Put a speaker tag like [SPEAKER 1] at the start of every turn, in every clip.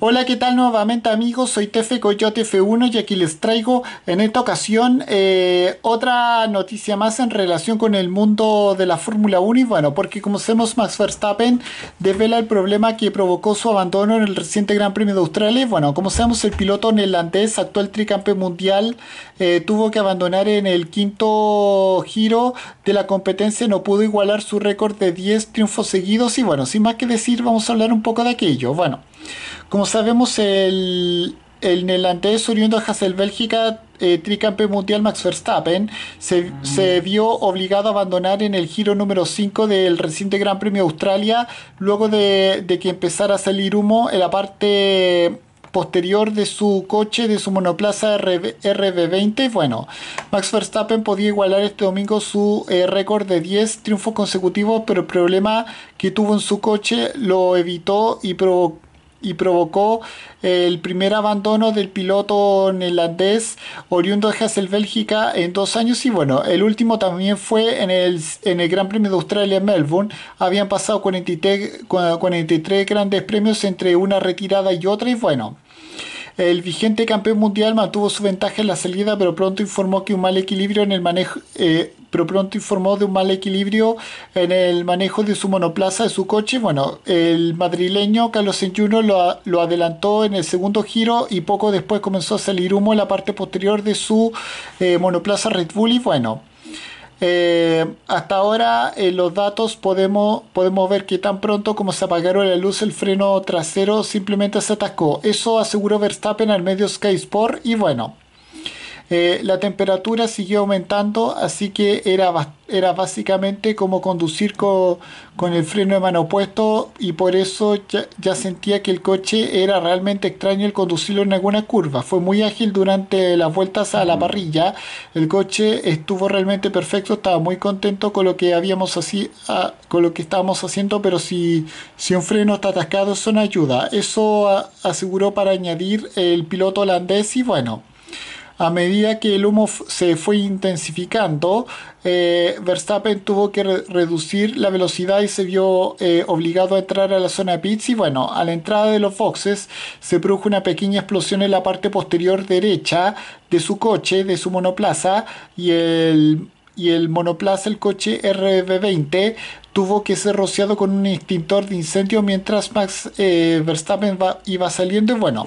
[SPEAKER 1] Hola, ¿qué tal nuevamente amigos? Soy Tefe Coyote F1 y aquí les traigo en esta ocasión eh, otra noticia más en relación con el mundo de la Fórmula 1 y bueno, porque como sabemos Max Verstappen devela el problema que provocó su abandono en el reciente Gran Premio de Australia y bueno, como sabemos el piloto neerlandés, actual tricampeón mundial, eh, tuvo que abandonar en el quinto giro de la competencia, no pudo igualar su récord de 10 triunfos seguidos y bueno, sin más que decir vamos a hablar un poco de aquello. Bueno, como sabemos, el, el neerlandés oriundo Hassel, Bélgica, eh, tricampe mundial Max Verstappen, se, mm. vio obligado a abandonar en el giro número 5 del reciente Gran Premio Australia, luego de, que empezara a salir humo en la parte posterior de su coche, de su monoplaza RB, 20 Bueno, Max Verstappen podía igualar este domingo su eh, récord de 10 triunfos consecutivos, pero el problema que tuvo en su coche lo evitó y provocó y provocó el primer abandono del piloto neerlandés oriundo de Hassel, Bélgica, en dos años. Y bueno, el último también fue en el, en el Gran Premio de Australia en Melbourne. Habían pasado 43, grandes premios entre una retirada y otra. Y bueno, el vigente campeón mundial mantuvo su ventaja en la salida, pero pronto informó que un mal equilibrio en el manejo, eh, pero pronto informó de un mal equilibrio en el manejo de su monoplaza de su coche. Bueno, el madrileño Carlos Sainz Lo, adelantó en el segundo giro y poco después comenzó a salir humo en la parte posterior de su eh, monoplaza Red Bull y bueno. Eh, hasta ahora en eh, los datos podemos, podemos ver que tan pronto como se apagaron la luz el freno trasero simplemente se atascó. Eso aseguró Verstappen al medio Sky Sport y bueno, eh, la temperatura siguió aumentando, así que era, era básicamente como conducir con el freno de mano opuesto y por eso ya, sentía que el coche era realmente extraño el conducirlo en alguna curva. Fue muy ágil durante las vueltas a la parrilla. El coche estuvo realmente perfecto, estaba muy contento con lo que habíamos así, ah, con lo que estábamos haciendo, pero si, si un freno está atascado, eso no ayuda. Eso aseguró para añadir el piloto holandés y bueno a medida que el humo se fue intensificando, eh, Verstappen tuvo que reducir la velocidad y se vio eh, obligado a entrar a la zona pits. Y bueno, a la entrada de los boxes se produjo una pequeña explosión en la parte posterior derecha de su coche, de su monoplaza, y el y el monoplaza, el coche RB20, tuvo que ser rociado con un extintor de incendio mientras Max eh, Verstappen iba saliendo. Y bueno,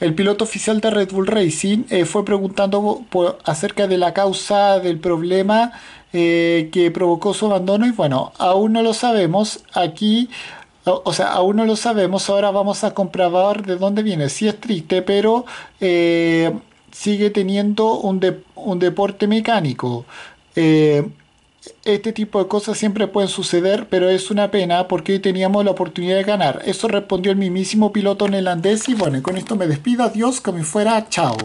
[SPEAKER 1] el piloto oficial de Red Bull Racing eh, fue preguntando por, acerca de la causa del problema eh, que provocó su abandono y bueno, aún no lo sabemos. Aquí o sea, aún no lo sabemos, ahora vamos a comprobar de dónde viene. Sí es triste, pero eh, sigue teniendo un, un, deporte mecánico este tipo de cosas siempre pueden suceder, pero es una pena porque hoy teníamos la oportunidad de ganar. Eso respondió el mismísimo piloto neerlandés y bueno, con esto me despido, adiós, que me fuera, chao.